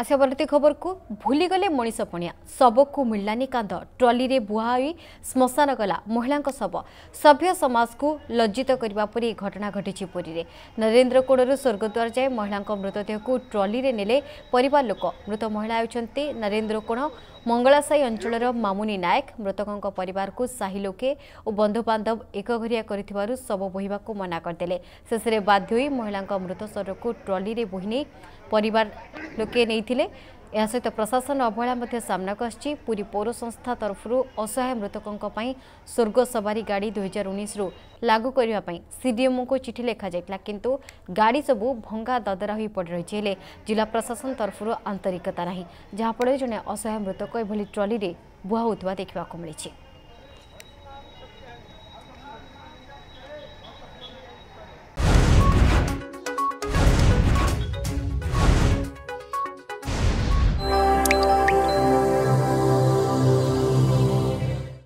आसती खबरको भुलीगले मनिस पनिया शवकु मिलानी कान्ध रे बुहाई स्मशान गला महिला शब सभ्यसमाजको लज्जित करबा परि घटना घटिस पुरीले नरेन्द्रकणहरू स्वर्गद्वार जा महिला मृतदेहको ट्रलीले कोण मंगलासाई मङ्गलासा अञ्चर मामुनि नायक मृतक पार साह लोके बन्धु बान्धव एक घरिया गरिब शब बोबा मना गरिदेले शेसर बाध्य स्वरको रे बहिने ପରିବାର ଲୋକେ ନେଇଥିଲେ ଏହା ସହିତ ପ୍ରଶାସନ ଅବହେଳା ମଧ୍ୟ ସାମ୍ନାକୁ ଆସିଛି ପୁରୀ ପୌର ସଂସ୍ଥା ତରଫରୁ ଅସହାୟ ମୃତକଙ୍କ ପାଇଁ ସ୍ୱର୍ଗ ସବାରୀ ଗାଡ଼ି ଦୁଇହଜାର ଉଣେଇଶରୁ ଲାଗୁ କରିବା ପାଇଁ ସିଡିଏମ୍ଓଙ୍କୁ ଚିଠି ଲେଖାଯାଇଥିଲା କିନ୍ତୁ ଗାଡ଼ି ସବୁ ଭଙ୍ଗା ଦଦରା ହୋଇ ପଡ଼ି ରହିଛି ହେଲେ ଜିଲ୍ଲା ପ୍ରଶାସନ ତରଫରୁ ଆନ୍ତରିକତା ନାହିଁ ଯାହାଫଳରେ ଜଣେ ଅସହାୟ ମୃତକ ଏଭଳି ଟ୍ରଲିରେ ବୁହା ହେଉଥିବା ଦେଖିବାକୁ ମିଳିଛି